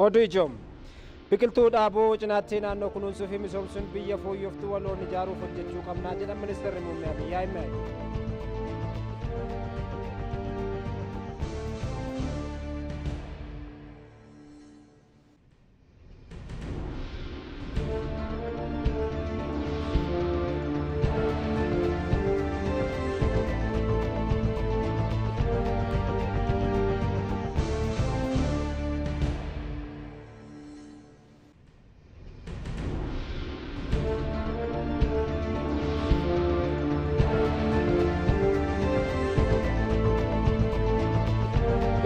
Oduu ijoom biqiltuudhaa bo'oo cinaatti naannoo kunuunsuu fi misoomsuun biyya fooyyooftuu waloon ijaaruuf hojjechuu qabnaa jedha ministeerri muummee Abiyyi ya, ya, ya, Ahmed.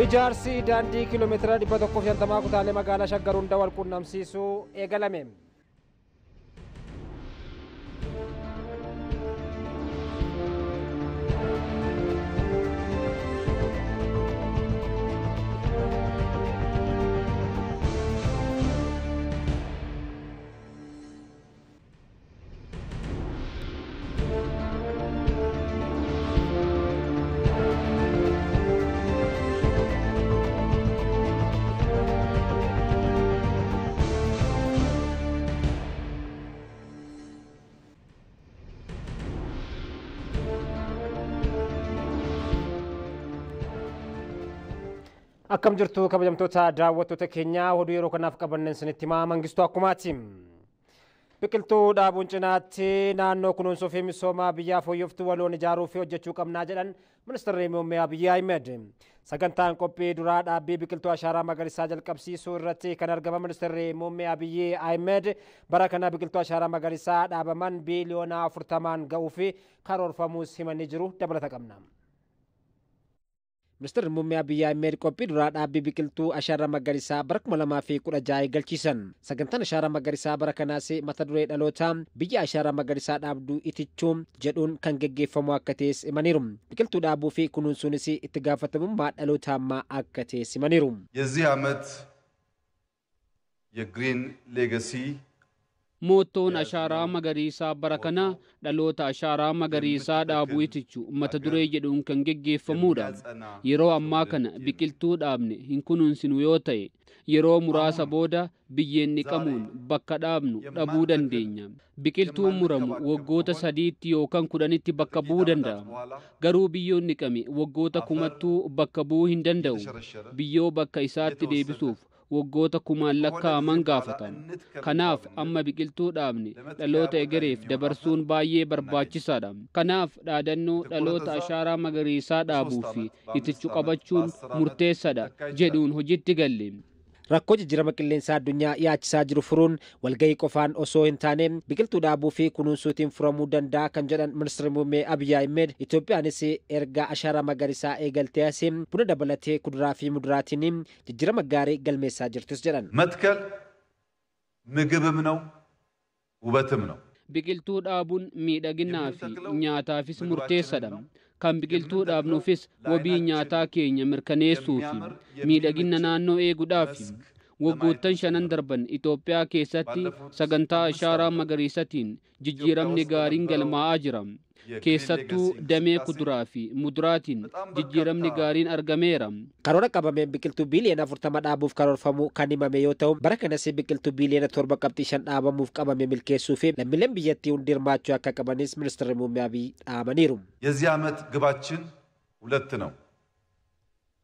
ijaarsi daandii kiiloomeetira 150 kutaalee magaalaa shaggar hunda wal quunnamsiisuu eegalame. akkam jirtu kabajamtoota daawwattoota keenyaa oduu yeroo kanaaf qabannen sinitti himaa mangistu akkumaati. Biqiltuu dhaabuun cinaatti naannoo kunuunsuu fi misoomaa biyyaa fooyyoftuu waloon ijaaruu fi hojjechuu qabnaa jedhan ministeerri muummee Abiyyi Ahmed. Sagantaan qophii duraa dhaabbii biqiltuu ashaaraa magariisaa jalqabsiisuu irratti kan argama ministeerri muummee Abiyyi Ahmed bara kana biqiltuu ashaaraa magariisaa dhaabaman biiliyoona afurtamaan ga'uu fi karoorfamuus himanii jiru dabalata qabna. ministeerri muummee abiyyaa imeer qophii duraa dhaabbii biqiltuu ashaara Magarisaa bara kuma lamaa fi galchiisan sagantaan ashaara Magarisaa bara kanaas mata duree dhalootaa biyya ashaara Magarisaa dhaabduu itichuu jedhuun kan geggeeffamu akka ta'es himaniiru biqiltuu dhaabuu fi kunuunsuunis itti gaafatamummaa dhaloota ammaa akka ta'es himaniiru. የዚህ ዓመት የግሪን ሌጋሲ Moottoon ashaaraa isaa bara kanaa dhaloota ashaaraa magariisaa dhaabuu itichu mata duree jedhuun kan geggeeffamudha. Yeroo ammaa kana biqiltuu dhaabne hin kunuunsinu yoo ta'e yeroo muraasa booda biyyeen dhiqamuun bakka dhaabnu dhabuu dandeenya. Biqiltuun muramu waggoota sadiitti yookaan kudhanitti bakka bu'uu danda'a. Garuu biyyoon dhiqame waggoota kumattuu bakka bu'uu hin danda'u. Biyyoo bakka isaatti deebisuuf waggoota kumaan lakkaa'aman gaafatama. Kanaaf amma biqiltuu dhaabne dhaloota egereef dabarsuun baay'ee barbaachisaadha. Kanaaf dhaadannoo dhaloota ashaaraa magariisaa dhaabuu fi itichu qabachuun murteessadha jedhuun hojitti galle. rakkoo jijjiirama qilleensaa addunyaa yaachisaa jiru furuun walgahii qofaan osoo hin taane biqiltuu dhaabuu fi kunuunsuutiin furamuu danda'a kan jedhan ministeerri muummee Abiyyi Ahmed Itoophiyaanis erga ashara magariisaa eegaltee asii buna dabalatee kuduraa fi muduraatiin jijjiirama gaarii galmeessaa jirtus jedhan. Matkal ምግብም Biqiltuu dhaabuun miidhaginaa fi nyaataafis murteessadha. kan biqiltuudhaafnuufis wabii nyaataa keenya mirkaneessuu fi miidhagina naannoo eeguudhaaf waggoottan shanan darban Itoophiyaa keessatti sagantaa ishaaraa magariisatiin jijjiiramni gaariin galmaa'aa jira. keessattuu damee kuduraa fi muduraatiin jijjiiramni gaariin argameera. Karoora qabameen biqiltuu biiliyoona afurtama dhaabuuf karoorfamuu kan himame yoo ta'u bara kanas biqiltuu biiliyoona torba qabxii shan dhaabamuuf qabame milkeessuu fi lammiileen biyyattii hundi hirmaachuu akka qabanis ministira muummee Abiyyi dhaamaniiru. የዚህ ዓመት ግባችን ሁለት ነው።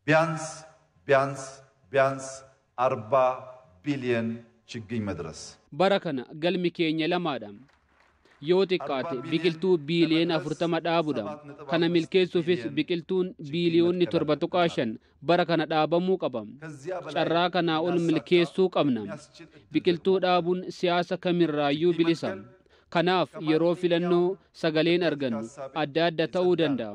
ቢያንስ ቢያንስ ቢያንስ አርባ ቢሊየን Bara kana galmi keenya ኬኛ yoo xiqqaate biqiltuu biiliyoona afurtama dhaabudha. Kana milkeessuufis biqiltuun biiliyoonni torba tuqaa shan bara kana dhaabamuu qaba. Carraa kanaa ol milkeessuu qabna. Biqiltuu dhaabuun siyaasa kamirraayyuu bilisa. Kanaaf yeroo filannoo sagaleen argannu adda adda ta'uu danda'a.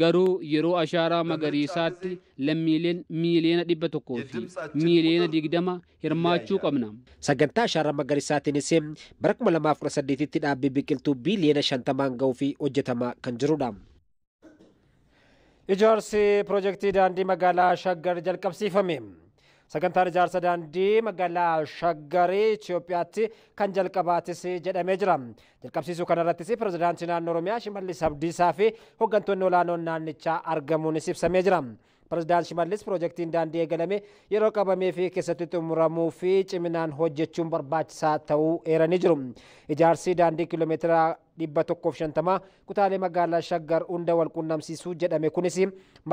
garuu yeroo ashaaraa magariisaatti lammiileen miiliyoona dhibba tokkoo fi miiliyoona digdama hirmaachuu qabna. Sagantaa ashaaraa magariisaatiinis bara 2018 tti dhaabbii biqiltuu biiliyoona 50 gahuu fi hojjetamaa kan jirudha. Ijaarsi piroojeektii daandii magaalaa Shaggar jalqabsiifame. sagantaan ijaarsa daandii magaalaa shaggarii Itoophiyaatti kan jalqabaatis jedhamee jira. Jalqabsiisuu kanarrattis pirezidaantii naannoo Oromiyaa Shimallis Abdiisaa fi hooggantoonni olaanoo naannichaa argamuunis ibsamee jira. Pireezidaant shimalis piroojektiin daandii eegalame yeroo qabamee fi keessatti xumuramuu fi ciminaan hojjechuun barbaachisaa ta'uu eeranii jiru. ijaarsii daandii kiiloomeetira 150 kutaalee magaalaa Shaggar hunda wal quunnamsiisuu jedhame kunis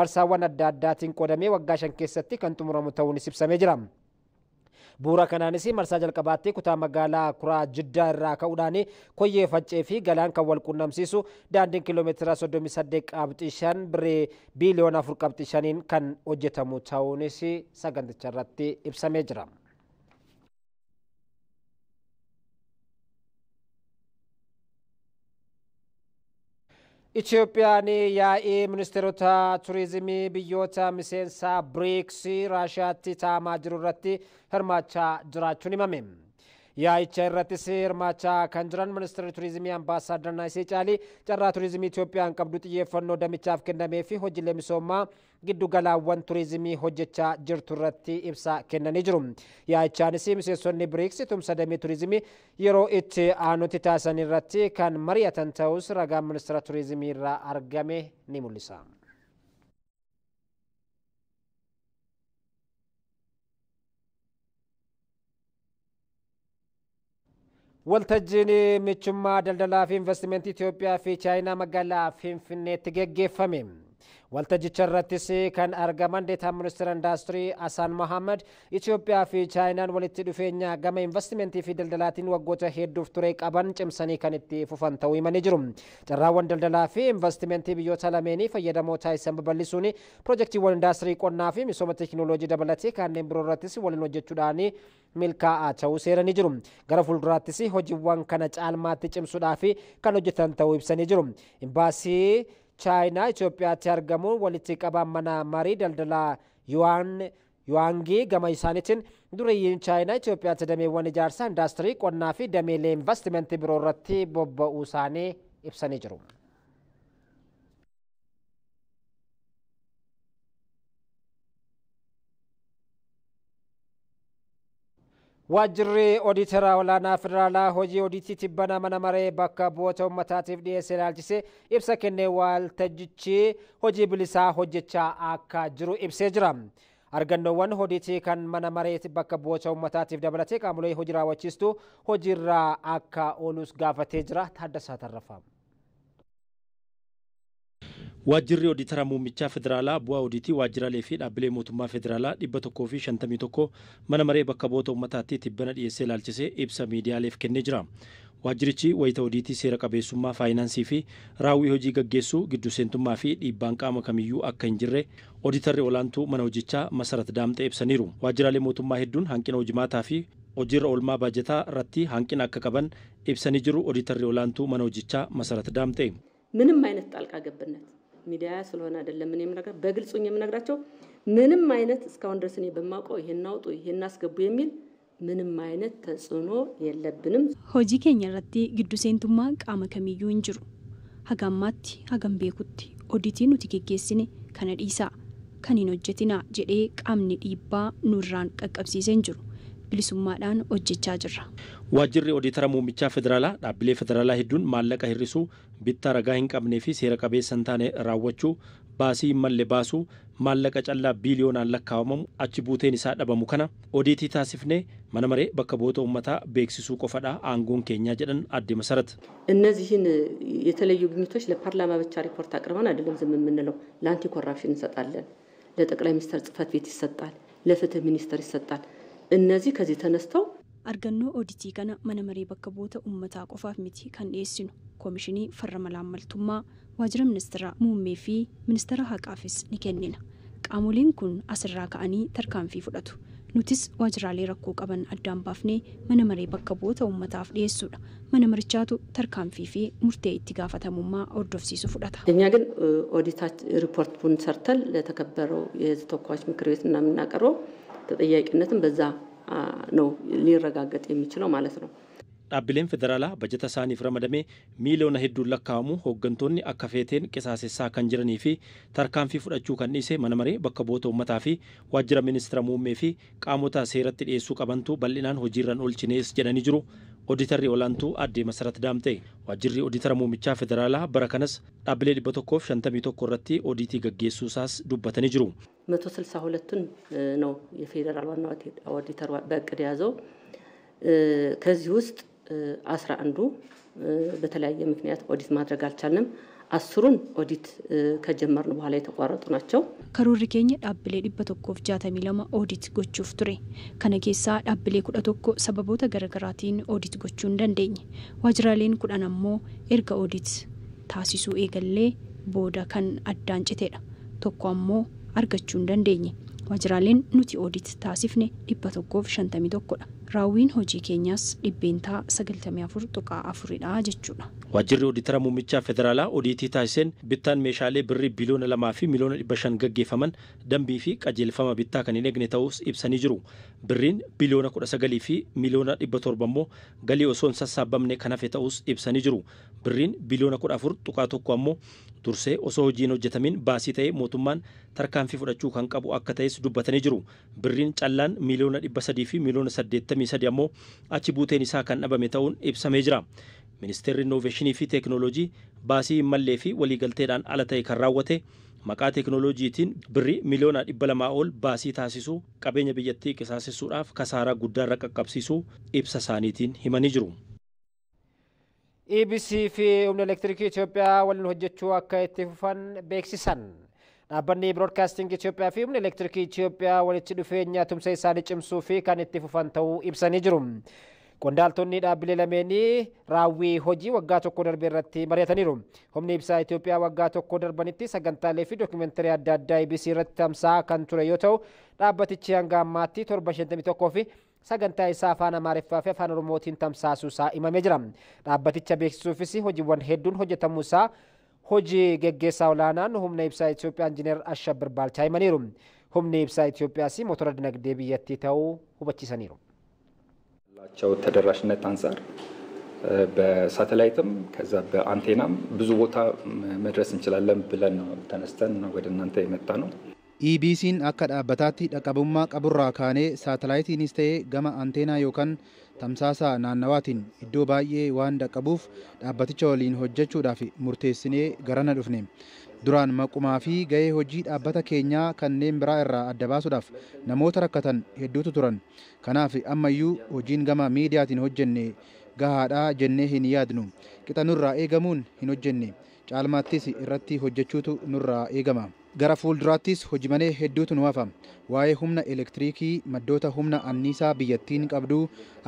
marsaawwan adda addaatiin qodamee waggaa shan keessatti kan xumuramu ta'uunis ibsamee jira. Bu'uura kanaanis marsaa jalqabaatti kutaa magaalaa kuraa jiddaa irraa ka'uudhaan koyyee faccee fi galaan kan wal quunnamsiisu daandiin kiiloomeetira 38 qabxii 5 biree biiliyoona 4 qabxii 5 kan hojjetamu ta'uunis sagantichaa irratti ibsamee jira. ኢትዮጵያን የአኤ ሚኒስትሮታ ቱሪዝም ብዮታ ሚሴንሳ ብሪክስ ራሻቲ ታማ ህርማቻ ጅራቹን ይመሜም የአይቻ ረት ስርማቻ ከንጅረን ሚኒስትር ቱሪዝሚ አምባሳደር ና ጫሊ ጨራ ቱሪዝሚ ኢትዮጵያን ቀብዱ ጥየፈኖ ደሚቻፍ ክነሜፊ ሆጅ ለሚሶማ ግዱ ገላወን ቱሪዝሚ ሆጀቻ ጅርቱ ረቲ ኢብሳ ክነን ጅሩ የአይቻን ሲ ምሴሶኒ ብሪክስ ቱምሰደሚ ቱሪዝሚ የሮ ኢት አኑት ታሰኒ ረቲ ከን መሪያተንተውስ ረጋ ሚኒስትር ቱሪዝሚ ራ አርገሜ ኒሙልሳ Waltajjiin michummaa daldalaa fi investimentii Itoophiyaa fi Chaayinaa magaalaa Finfinneetti gaggeeffame. Waltajjicha irrattis kan argaman deetaa ministeera indaastirii Asaan Mohaammed Itoophiyaa fi Chaayinaan walitti dhufeenya gama investimentii fi daldalaatiin waggoota hedduuf ture qaban cimsanii kan itti fufan ta'uu himanii jiru. Carraawwan daldalaa fi investimentii biyyoota lameenii fayyadamoota isan babal'isuun piroojektiiwwan indaastirii qonnaa fi misooma teekinooloojii dabalatee kanneen biroo irrattis waliin hojjechuudhaan milkaa'aa ta'uu seera ni jiru. Gara fuulduraattis hojiiwwan kana caalmaatti cimsuudhaaf kan hojjetan ta'uu ibsanii jiru. Imbaasii ቻይና ኢትዮጵያት ያርገሙ ወልቲ ቀባመና መሪ ደልደላ ዩዋን ዩዋንጊ ገማ ዱርይን ቻይና ኢትዮጵያት ደሜወን ጃርሳ ኢንዳስትሪ ቆናፊ ደሜሌ ኢንቨስትመንት ቢሮ ረቲ ቦቦኡ ሳኔ ጅሩም Waajjirri Oodiitara Olaanaa Federaalaa hojii oodiitiitti banaa mana maree bakka bu'oota uummataatiif dhiyeessee ilaalchise ibsa kennee waltajjichi hojii bilisaa hojjechaa akka jiru ibsee jira. Argannoowwan hodiitii kan mana mareetti bakka bu'oota uummataatiif dabalatee qaamolee hojii raawwachiistuu hojiirraa akka oolus gaafatee jira. Taaddasaa Tarrafaa. Waajjirri Oodiitara Muummichaa Federaalaa bu'aa oodiitii waajjiraalee fi dhaabbilee mootummaa federaalaa dhibba tokkoo fi shantamii mana maree bakka boota uummataatti tibbana dhiyeessee ilaalchisee ibsa miidiyaaleef kenne jira. Waajjirichi wayita oodiitii seera qabeessummaa faayinaansii fi raawwii hojii gaggeessuu giddu seentummaa fi dhiibbaan qaama kamiyyuu akka hin jirre oodiitarri olaantuu mana hojichaa Masarat Daamxee ibsaniiru. Waajjiraalee mootummaa hedduun hanqina maataa fi hojiirra olmaa baajataa irratti akka qaban jiru mana ሚዲያ ስለሆነ አይደለም እኔ የምነግራ በግልጹኝ የምነግራቸው ምንም አይነት እስካሁን ድረስ እኔ በማውቀው ይሄን አውጡ ይሄን አስገቡ የሚል ምንም አይነት ተጽዕኖ የለብንም። ሆጂ ኬኝ ኬኛ ረት ግዱሴንቱማ ቃመ ከሚዩ እንጅሩ ሀጋማቲ ሀገም ቤኩቲ ኦዲቲ ኑቲ ጌጌስኔ ከነዲሳ ከኒን ሆጀቲና ጀዴ ቃምኒ ዲባ ኑራን ቀቀብሲሴ እንጅሩ bilisummaadhaan hojjechaa jirra. Waajjirri Odeetara Muummichaa Federaalaa dhaabbilee federaalaa hedduun maallaqa hirrisuu bittaa ragaa hin qabnee fi seera qabeessa hin taane raawwachuu, baasii hin malle baasuu, maallaqa callaa biiliyoonaan lakkaawamamu achi buuteen isaa dhabamu kana odiitii taasifnee mana maree bakka boota uummataa beeksisuu qofadha aangoon keenyaa jedhan addema masarata እነዚህን የተለዩ ግኝቶች ለፓርላማ ብቻ ሪፖርት አቅርበን አይደለም ዝም የምንለው ለአንቲ ኮራፕሽን Innazii kasii tanas ta'u. Argannoo oditii kana mana maree bakka boota uummataa qofaaf miti kan dhiyeessinu koomishinii farra malaammaltummaa waajjira ministeera muummee fi ministeera haqaafis ni kennina. Qaamoleen kun asirraa ka'anii tarkaanfii fudhatu. Nutis waajjiraalee rakkoo qaban addaan baafnee mana maree bakka boota uummataaf dhiyeessuudha. Mana marichaatu tarkaanfii fi murtee itti gaafatamummaa hordofsiisu fudhata. ተጠያቂነትም በዛ ነው ሊረጋገጥ የሚችለው ማለት ነው። ዳብሌን ፌደራላ በጀተ ሳኒ ፍረመደሜ ሚሊዮና ሄዱ ለካሙ ሆገንቶኒ አካፌቴን ቅሳሴሳ ከንጅረኒ ፊ ተርካንፊ ፉደቹ ከኒሴ መነመሬ በከቦተ ውመታ ፊ ዋጅረ ሚኒስትረ ቃሞታ ሴረት ዴሱ ቀበንቱ በሊናን ሆጂረን ኦልችኔስ ጀደኒ Oodiitarri olaantuu aadde Masarat Daamtee waajjirri oodiitara muumichaa federaalaa bara kanas dhaabbilee 151 irratti oodiitii gaggeessuusaas dubbatanii jiru. 162ቱን ነው የፌዴራል ዋና ኦዲተር በእቅድ የያዘው። ከዚህ ውስጥ አስራ አንዱ በተለያየ ምክንያት ኦዲት ማድረግ አልቻልንም። አስሩን ኦዲት ከጀመርን በኋላ የተቋረጡ ናቸው። karoorri keenya dhaabbilee dhibba tokkoof jaatamii lama oodiit gochuuf ture kana keessaa dhaabbilee kudha tokko sababoota garaagaraatiin oodiit gochuu hin dandeenye waajiraaleen kudhan ammoo erga odit taasisuu eegallee booda kan addaan citeedha tokko ammoo argachuu hin dandeenye. waajiraaleen nuti odit taasifne dhibba tokkoof shantamii tokkodha raawwiin hojii keenyaas dhibbeentaa sagaltamii afur tuqaa dha jechuudha. Waajirri Ooditara Muummichaa Federaalaa Oodiitii taasisan bittaan meeshaalee birrii biliyoona lamaa fi miliyoona dhibba shan gaggeeffaman dambii fi qajeelfama bittaa kan hin eegne ta'us ibsanii jiru. Birriin biliyoona kudha sagalii fi miliyoona dhibba torba immoo galii osoo hin sassaabamne kan hafe ta'us ibsanii jiru. Birriin biliyoona kudha afur tuqaa tokko ammoo dursee osoo hojiin hojjetamin baasii ta'ee mootummaan tarkaanfii fudhachuu kan qabu akka ta'es dubbatanii jiru. Birriin callaan miiliyoona dhibba fi miiliyoona saddeettamii sadi ammoo achi buuteen isaa kan dhabame ta'uun ibsamee jira. Ministeerri Innoveeshinii fi Teekinooloojii baasii hin mallee fi waliigalteedhaan ala ta'e kan raawwate maqaa teekinooloojiitiin birri miliyoona dhibba lamaa ol baasii taasisu qabeenya biyyattii qisaasessuudhaaf kasaaraa guddaarra qaqqabsiisuu ibsa isaaniitiin himanii jiru. EBC fi humna elektirikii Itoophiyaa waliin hojjechuu akka itti fufan beeksisan. Dhaabbanni Biroodkaasting Itoophiyaa fi humna elektirikii Itoophiyaa walitti dhufeenya tumsa isaanii cimsuu fi kan itti fufan ta'uu ibsanii jiru. Qondaaltonni dhaabbilee lameenii raawwii hojii waggaa tokko darbe irratti mari'ataniiru. Humni ibsaa Itoophiyaa waggaa tokko darbanitti sagantaalee fi dookimentari adda addaa EBC irratti tamsaa'a kan ture yoo ta'u dhaabbatichi hanga ammaatti torba 51 fi sagantaa isaa afaan amaariffaa fi afaan oromootiin tamsaasuu isaa himamee jira dhaabbaticha beeksisuufis hojiiwwan hedduun hojjetamuu isaa hojii geggeessaa olaanaan humna ibsaa Itoophiyaa injiinar Ashabir Baalchaa himaniiru humni ibsaa Itoophiyaas motora dinagdee biyyattii ta'uu hubachiisaniiru. ላቸው ተደራሽነት አንጻር በሳተላይትም ከዛ በአንቴናም ብዙ ቦታ መድረስ እንችላለን ብለን ነው ተነስተን ወደ እናንተ የመጣ ነው። EBC akka dhaabbataatti dhaqabummaa qaburraa kaanee saatalaayitiinis ta'ee gama anteenaa yookaan tamsaasaa naannawaatiin iddoo baay'ee waan dhaqqabuuf dhaabbaticha waliin hojjechuudhaaf murteessinee garana dhufne. Duraan maqumaa fi ga'ee hojii dhaabbata keenyaa kanneen biraa irraa adda baasuudhaaf namoota rakkatan hedduutu turan. Kanaaf ammayyuu hojiin gama miidiyaatiin hojjenne gahaadhaa jennee hin yaadnu. Qixanurraa eegamuun hin hojjenne. Caalmaattis irratti hojjechuutu nurraa eegama. gara fuulduraattis hojimalee hedduutu nu hafama. Waa'ee humna elektiriikii, maddoota humna anniisaa biyyattiin qabdu,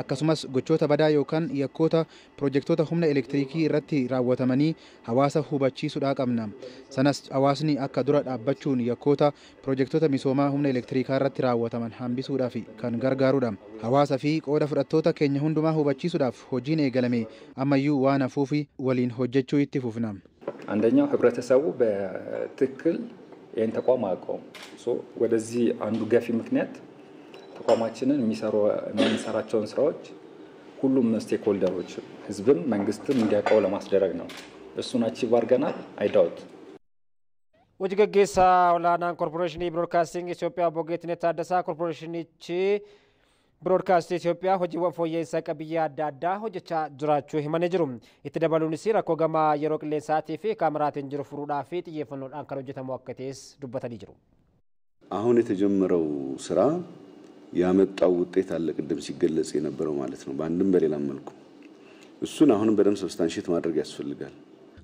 akkasumas gochoota badaa yookaan yakkoota piroojektota humna elektiriikii irratti raawwatamanii hawaasa hubachiisuudhaa qabna. Sanas hawaasni akka dura dhaabbachuun yakkoota piroojektota misoomaa humna elektiriikaa irratti raawwataman hambisuudhaaf kan gargaarudha. Hawaasa fi qooda fudhattoota keenya hundumaa hubachiisuudhaaf hojiin eegalame ammayyuu waan hafuufi waliin hojjechuu itti fufna. አንደኛው ህብረተሰቡ በትክክል ይህን ተቋም አያውቀውም። ወደዚህ አንዱ ገፊ ምክንያት ተቋማችንን የሚሰራቸውን ስራዎች ሁሉም ስቴክሆልደሮች ህዝብም መንግስትም እንዲያውቀው ለማስደረግ ነው። እሱን አቺቭ አድርገናል። አይዳውት ወጅገጌሳ ኦላናን ኮርፖሬሽን ብሮድካስቲንግ ኢትዮጵያ ቦጌትኔ ታደሳ ኮርፖሬሽን ብሮድካስት ኢትዮጵያ ሆጂ ወፎዬ ሰቀ ብዬ አዳዳ ሆጀቻ ጅራቹ ሂመነጅሩ የተደበሉንሲ ረኮ ገማ የሮቅሌ ሰዓት ፌ ከአምራትን ጅሩ ፍሩዳ ፌ ጥየፈኖ አንከሎጅ ተሟከቴስ ዱበተን ይጅሩ አሁን የተጀመረው ስራ ያመጣው ውጤት አለ። ቅድም ሲገለጽ የነበረው ማለት ነው። በአንድም በሌላም መልኩ እሱን አሁንም በደንብ ሰብስታንሽት ማድረግ ያስፈልጋል።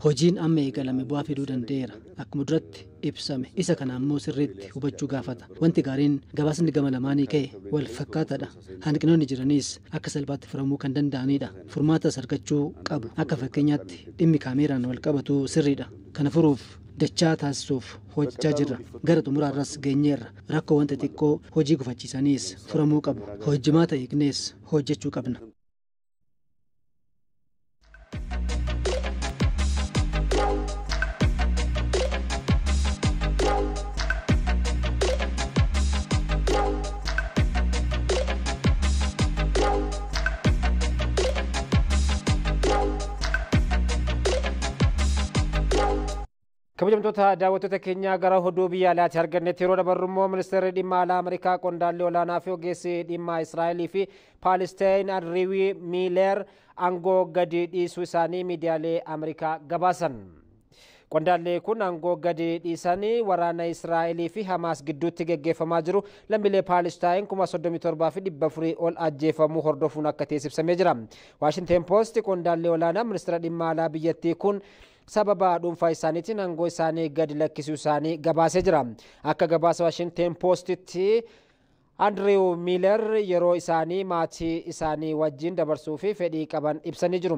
hojiin amma eegalame bu'aa fiduu danda'eera akkuma duratti ibsame isa kana ammoo sirriitti hubachuu gaafata wanti gaariin gabaasni gama lamaanii ka'e wal fakkaataadha hanqinoonni jiraniis akka salphaatti furamuu kan danda'anidha furmaatas argachuu qabu akka fakkeenyaatti dhimmi kaameeraan wal qabatu sirriidha kana furuuf dachaa taasisuuf hojjechaa jirra gara irras geenyeerra rakkoo wanta xiqqoo hojii gufachiisaniis furamuu qabu hojjimaa ta'e hojjechuu qabna. kabajamtoota daawwattoota keenya gara hoduu biyya alaatti argannetti yeroo dabarrummoo ministeerri dhimma alaa Ameerikaa qondaallee olaanaa fi ogeessi dhimma Israa'elii fi Paalistaayinii Andriiwii Miileer aangoo gadi dhiisuu isaanii miidiyaalee Ameerikaa gabaasan. Qondaallee kun aangoo gadi dhiisanii waraana Israa'elii fi Hamaas gidduutti gaggeeffamaa jiru lammiilee Paalistaayin kuma 37 fi 400 ol ajjeefamuu hordofuun akka teessifsamee jira. Waashinteen Poost qondaallee olaanaa ministeera dhimma alaa biyyattii kun sababa dhuunfaa isaaniitiin naangoo isaanii gadi lakkisuu isaanii gabaasee jira. Akka gabaasa Waashinteen Poostitti Andrew Miiler yeroo isaanii maatii isaanii wajjin dabarsuu fi fedhii qaban ibsanii jiru.